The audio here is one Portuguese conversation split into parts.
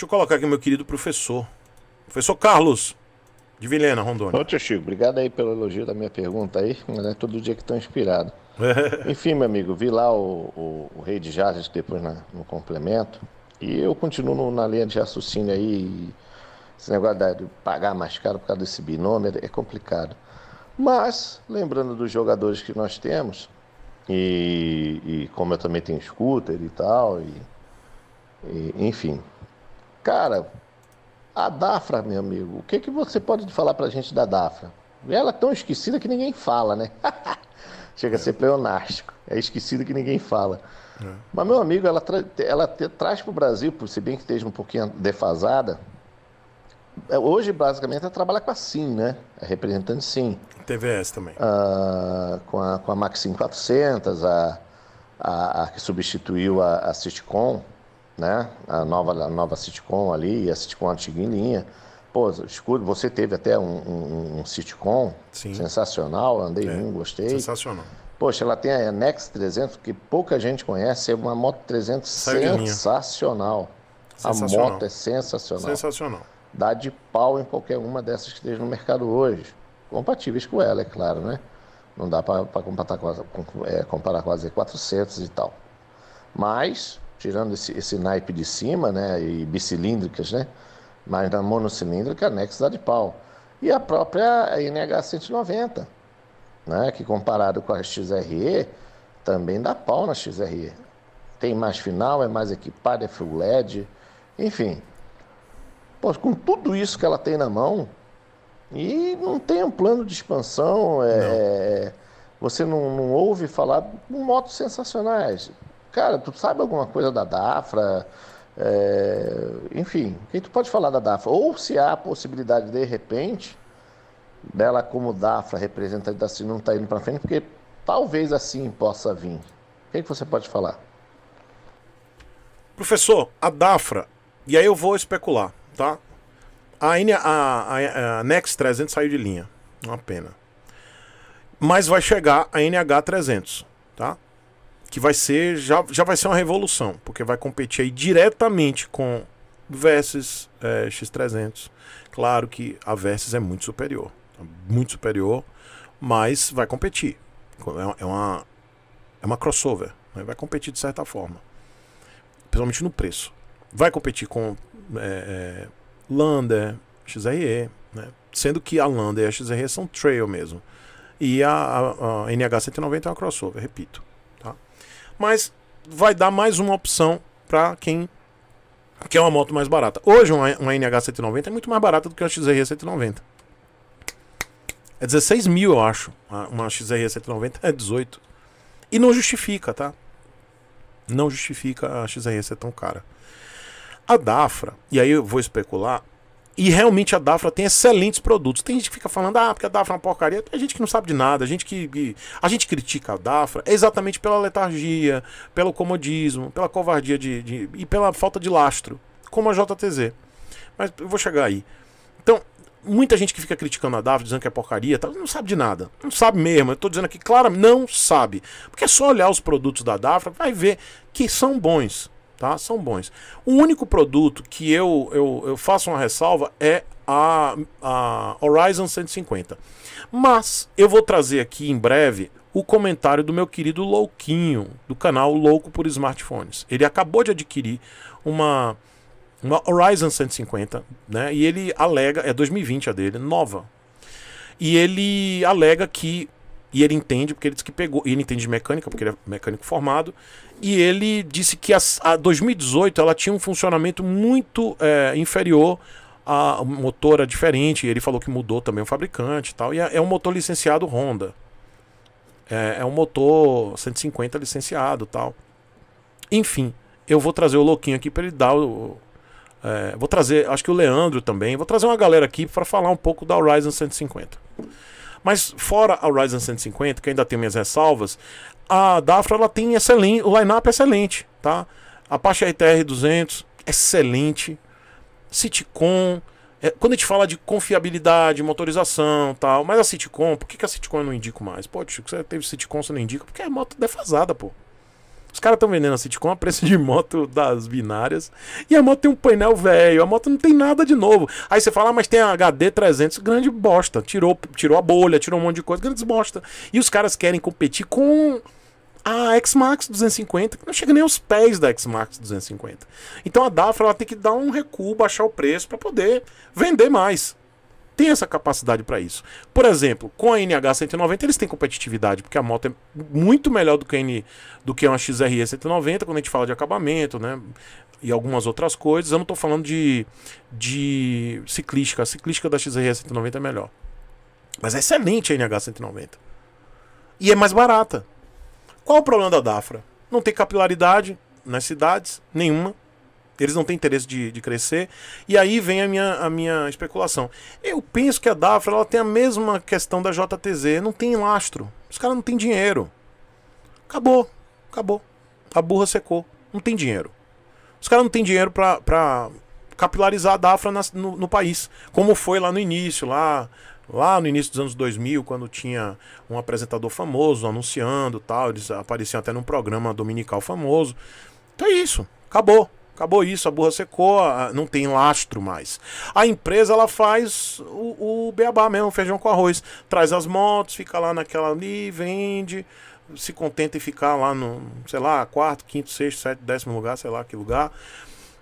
Deixa eu colocar aqui meu querido professor. Professor Carlos, de Vilhena, Rondônia. Ô, tio Chico, obrigado aí pelo elogio da minha pergunta aí. é Todo dia que estou inspirado. Enfim, meu amigo, vi lá o, o, o Rei de Jardim depois na, no complemento. E eu continuo na linha de raciocínio aí. Esse negócio de pagar mais caro por causa desse binômio é, é complicado. Mas, lembrando dos jogadores que nós temos, e, e como eu também tenho scooter e tal, e, e enfim, Cara, a Dafra, meu amigo, o que, que você pode falar pra gente da Dafra? Ela é tão esquecida que ninguém fala, né? Chega a ser pleonástico. É esquecida que ninguém fala. É. Mas, meu amigo, ela, tra ela traz para o Brasil, se bem que esteja um pouquinho defasada, é, hoje, basicamente, ela trabalha com a SIM, né? É representante SIM. TVS também. Ah, com, a, com a Maxim 400, a, a, a que substituiu a, a Citcom né? A nova, a nova sitcom ali e a sitcom antiguinha. Pô, escuro você teve até um, um, um sitcom Sim. sensacional, andei é, um, gostei. Sensacional. Poxa, ela tem a Nex 300, que pouca gente conhece, é uma moto 300 sensacional. sensacional. A moto é sensacional. Sensacional. Dá de pau em qualquer uma dessas que esteja no mercado hoje. Compatíveis com ela, é claro, né? Não dá para comparar, com, é, comparar com a Z400 e tal. Mas tirando esse, esse naipe de cima, né, e bicilíndricas, né, mas na monocilíndrica, a Nex dá de pau. E a própria NH190, né, que comparado com a XRE, também dá pau na XRE. Tem mais final, é mais equipada, é full LED, enfim. Pô, com tudo isso que ela tem na mão, e não tem um plano de expansão, é, não. É, você não, não ouve falar motos sensacionais cara, tu sabe alguma coisa da Dafra? É, enfim, o que tu pode falar da Dafra? Ou se há a possibilidade, de repente, dela como Dafra, representante da Sino, não está indo para frente, porque talvez assim possa vir. O que, é que você pode falar? Professor, a Dafra, e aí eu vou especular, tá? A, a, a, a Nex 300 saiu de linha, uma pena. Mas vai chegar a NH 300, tá? que vai ser já, já vai ser uma revolução, porque vai competir aí diretamente com Versys é, X300. Claro que a Versys é muito superior, muito superior, mas vai competir. É, é uma é uma crossover, né? vai competir de certa forma, principalmente no preço. Vai competir com é, é, Lander, XRE, né? sendo que a Lander e a XRE são trail mesmo. E a, a, a NH190 é uma crossover, repito mas vai dar mais uma opção para quem quer uma moto mais barata. Hoje uma, uma NH190 é muito mais barata do que uma XRE 190. É 16 mil, eu acho. Uma XRE 190 é 18. E não justifica, tá? Não justifica a XRE ser tão cara. A Dafra, e aí eu vou especular, e realmente a Dafra tem excelentes produtos. Tem gente que fica falando, ah, porque a Dafra é uma porcaria. Tem gente que não sabe de nada, a gente que, que. A gente critica a Dafra exatamente pela letargia, pelo comodismo, pela covardia de, de e pela falta de lastro, como a JTZ. Mas eu vou chegar aí. Então, muita gente que fica criticando a Dafra, dizendo que é porcaria, tá, não sabe de nada. Não sabe mesmo. Eu tô dizendo aqui, claro, não sabe. Porque é só olhar os produtos da Dafra, vai ver que são bons tá? São bons. O único produto que eu, eu, eu faço uma ressalva é a, a Horizon 150. Mas eu vou trazer aqui em breve o comentário do meu querido Louquinho, do canal Louco por Smartphones. Ele acabou de adquirir uma, uma Horizon 150, né? E ele alega, é 2020 a dele, nova. E ele alega que e ele entende, porque ele disse que pegou. E ele entende de mecânica, porque ele é mecânico formado. E ele disse que a, a 2018 ela tinha um funcionamento muito é, inferior a motor é diferente. Ele falou que mudou também o fabricante e tal. E é, é um motor licenciado Honda. É, é, um motor 150 licenciado tal. Enfim, eu vou trazer o Louquinho aqui para ele dar o. É, vou trazer, acho que o Leandro também. Vou trazer uma galera aqui para falar um pouco da Horizon 150. Mas fora a Ryzen 150, que ainda tem minhas ressalvas, a Dafra ela tem excelente, o lineup é excelente, tá? A Apache RTR 200, excelente. Citicon, é, quando a gente fala de confiabilidade, motorização tal, mas a Citicon, por que, que a Citicon eu não indico mais? Pô, Chico, você teve Citicon, você não indica? Porque é moto defasada, pô. Os caras estão vendendo a sitcom a preço de moto das binárias. E a moto tem um painel velho, a moto não tem nada de novo. Aí você fala, ah, mas tem a HD 300, grande bosta. Tirou, tirou a bolha, tirou um monte de coisa, grande bosta. E os caras querem competir com a X-Max 250, que não chega nem aos pés da X-Max 250. Então a DAF ela tem que dar um recuo, baixar o preço para poder vender mais tem essa capacidade para isso. Por exemplo, com a NH190 eles têm competitividade, porque a moto é muito melhor do que, N, do que uma XRE 190 quando a gente fala de acabamento, né? E algumas outras coisas. Eu não estou falando de, de ciclística. A ciclística da XRE 190 é melhor. Mas é excelente a NH 190. E é mais barata. Qual o problema da Dafra? Não tem capilaridade nas cidades, nenhuma. Eles não têm interesse de, de crescer. E aí vem a minha, a minha especulação. Eu penso que a Dafra ela tem a mesma questão da JTZ. Não tem lastro. Os caras não têm dinheiro. Acabou. Acabou. A burra secou. Não tem dinheiro. Os caras não têm dinheiro pra, capilarizar a Dafra na, no, no país. Como foi lá no início, lá lá no início dos anos 2000, quando tinha um apresentador famoso anunciando tal, eles apareciam até num programa dominical famoso. Então é isso, acabou. Acabou isso, a burra secou, não tem lastro mais. A empresa ela faz o, o beabá mesmo, feijão com arroz. Traz as motos, fica lá naquela ali, vende, se contenta em ficar lá no, sei lá, quarto, quinto, sexto, sétimo, décimo lugar, sei lá que lugar.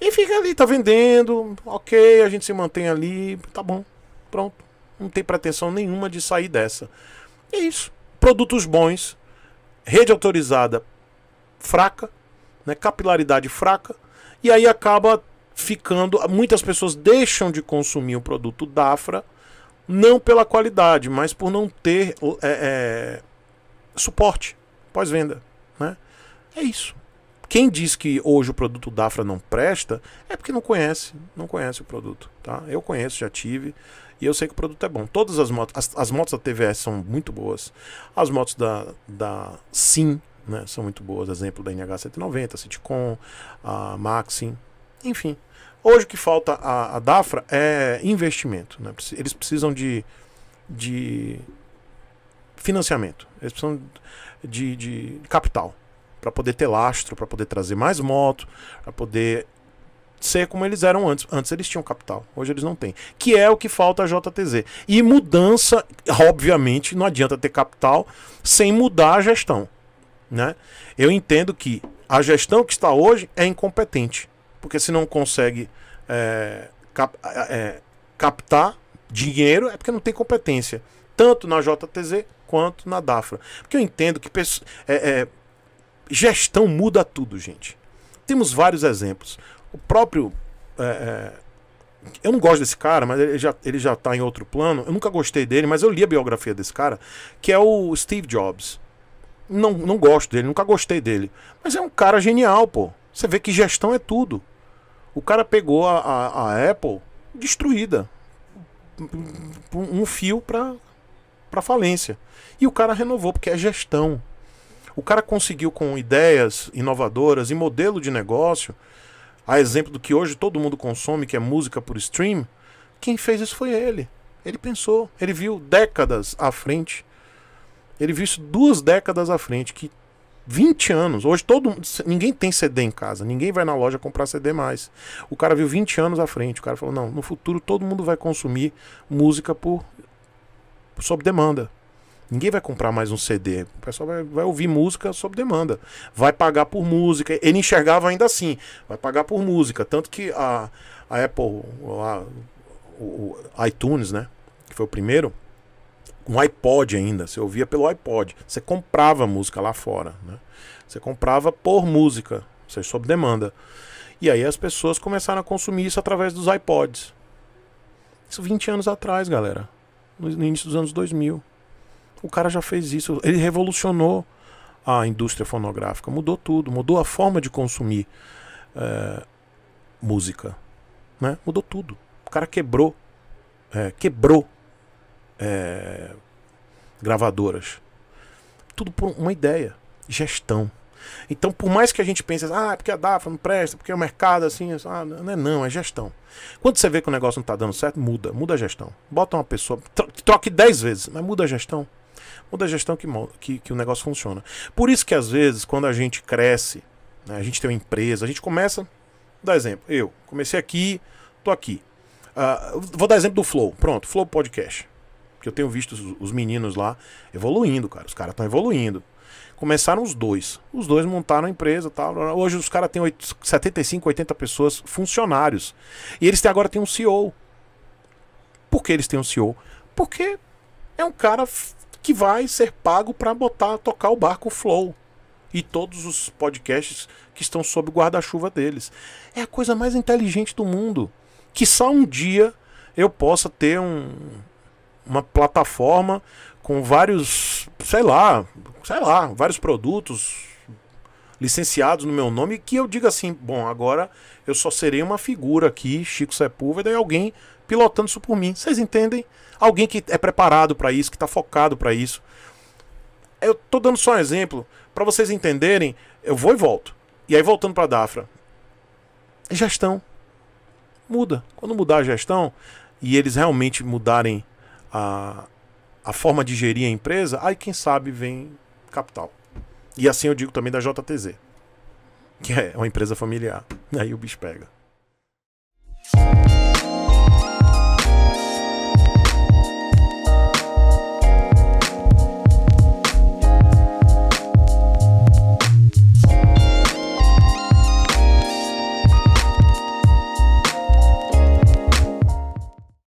E fica ali, tá vendendo, ok, a gente se mantém ali, tá bom, pronto. Não tem pretensão nenhuma de sair dessa. É isso. Produtos bons, rede autorizada fraca, né? capilaridade fraca e aí acaba ficando. Muitas pessoas deixam de consumir o produto Dafra, não pela qualidade, mas por não ter é, é, suporte pós-venda. Né? É isso. Quem diz que hoje o produto Dafra não presta é porque não conhece, não conhece o produto, tá? Eu conheço, já tive e eu sei que o produto é bom. Todas as motos, as, as motos da TVS são muito boas, as motos da, da Sim né? São muito boas, exemplo da NH190, Citicon, a Maxim, enfim. Hoje o que falta a, a Dafra é investimento, né? Eles precisam de, de financiamento, eles precisam de, de capital para poder ter lastro, para poder trazer mais moto, para poder ser como eles eram antes. Antes eles tinham capital, hoje eles não têm. Que é o que falta a JTZ. E mudança, obviamente, não adianta ter capital sem mudar a gestão. Né? Eu entendo que a gestão que está hoje é incompetente, porque se não consegue é, cap, é, é captar dinheiro é porque não tem competência, tanto na JTZ quanto na DAFRA. Porque eu entendo que é, é, gestão muda tudo, gente. Temos vários exemplos. O próprio. É, eu não gosto desse cara, mas ele já, ele já tá em outro plano. Eu nunca gostei dele, mas eu li a biografia desse cara, que é o Steve Jobs. Não, não gosto dele, nunca gostei dele. Mas é um cara genial, pô. Você vê que gestão é tudo. O cara pegou a, a, a Apple destruída. Um fio para para falência. E o cara renovou, porque é gestão. O cara conseguiu com ideias inovadoras e modelo de negócio, a exemplo do que hoje todo mundo consome, que é música por stream, quem fez isso foi ele. Ele pensou, ele viu décadas à frente ele viu isso duas décadas à frente, que 20 anos. Hoje todo ninguém tem CD em casa, ninguém vai na loja comprar CD mais. O cara viu 20 anos à frente, o cara falou: "Não, no futuro todo mundo vai consumir música por sob demanda. Ninguém vai comprar mais um CD. O pessoal vai, vai ouvir música sob demanda. Vai pagar por música. Ele enxergava ainda assim. Vai pagar por música. Tanto que a, a Apple, a, o, o iTunes, né? Que foi o primeiro um iPod ainda, você ouvia pelo iPod. Você comprava música lá fora, né? Você comprava por música, você é sob demanda. E aí as pessoas começaram a consumir isso através dos iPods. Isso 20 anos atrás, galera. No início dos anos 2000. O cara já fez isso, ele revolucionou a indústria fonográfica, mudou tudo, mudou a forma de consumir é, música, né? Mudou tudo. O cara quebrou, é, quebrou é, gravadoras. Tudo por uma ideia, gestão. Então, por mais que a gente pense, ah, é porque a DAFA não presta, porque o mercado é assim, é ah, não é não, é gestão. Quando você vê que o negócio não está dando certo, muda, muda a gestão. Bota uma pessoa, troque 10 vezes, mas muda a gestão. Muda a gestão que, que, que o negócio funciona. Por isso que às vezes, quando a gente cresce, né, a gente tem uma empresa, a gente começa, dá exemplo, eu comecei aqui, tô aqui. Uh, vou dar exemplo do Flow, pronto, Flow Podcast. Porque eu tenho visto os meninos lá evoluindo, cara. Os caras estão evoluindo. Começaram os dois. Os dois montaram a empresa tal. Hoje os caras têm 75, 80 pessoas, funcionários. E eles agora têm um CEO. Por que eles têm um CEO? Porque é um cara que vai ser pago para botar, tocar o barco Flow e todos os podcasts que estão sob o guarda-chuva deles. É a coisa mais inteligente do mundo. Que só um dia eu possa ter um, uma plataforma com vários, sei lá, sei lá, vários produtos licenciados no meu nome que eu diga assim, bom, agora eu só serei uma figura aqui, Chico Sepúlveda e alguém pilotando isso por mim. Vocês entendem? Alguém que é preparado para isso, que está focado para isso. Eu tô dando só um exemplo para vocês entenderem. Eu vou e volto. E aí voltando para Dafra. Gestão muda. Quando mudar a gestão e eles realmente mudarem a, a forma de gerir a empresa, aí quem sabe vem capital. E assim eu digo também da JTZ, que é uma empresa familiar. Aí né, o bicho pega.